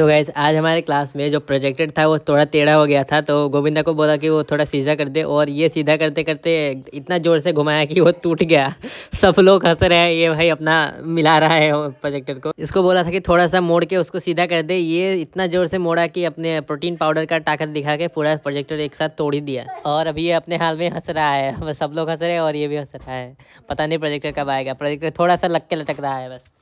तो गैस आज हमारे क्लास में जो प्रोजेक्टेड था वो थोड़ा टेढ़ा हो गया था तो गोविंदा को बोला कि वो थोड़ा सीधा कर दे और ये सीधा करते करते इतना ज़ोर से घुमाया कि वो टूट गया सब लोग हंस रहे हैं ये भाई अपना मिला रहा है प्रोजेक्टर को इसको बोला था कि थोड़ा सा मोड़ के उसको सीधा कर दे ये इतना ज़ोर से मोड़ा कि अपने प्रोटीन पाउडर का ताकत दिखा के पूरा प्रोजेक्टर एक साथ तोड़ ही दिया और अभी ये अपने हाल में हंस रहा है सब लोग हंस रहे हैं और ये भी हंस रहा है पता नहीं प्रोजेक्टर कब आएगा प्रोजेक्टर थोड़ा सा लग के लटक रहा है बस